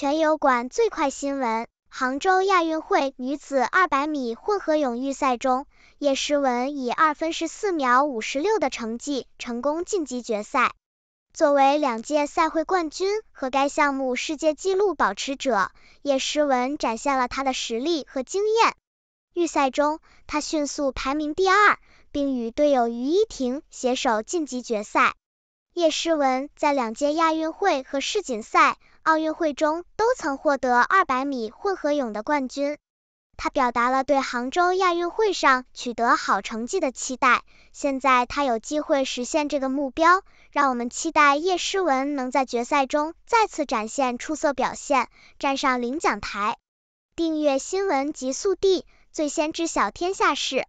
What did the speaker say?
全油管最快新闻：杭州亚运会女子200米混合泳预赛中，叶诗文以2分14秒56的成绩成功晋级决赛。作为两届赛会冠军和该项目世界纪录保持者，叶诗文展现了她的实力和经验。预赛中，她迅速排名第二，并与队友于依婷携手晋级决赛。叶诗文在两届亚运会和世锦赛、奥运会中都曾获得200米混合泳的冠军。他表达了对杭州亚运会上取得好成绩的期待。现在他有机会实现这个目标，让我们期待叶诗文能在决赛中再次展现出色表现，站上领奖台。订阅新闻极速递，最先知晓天下事。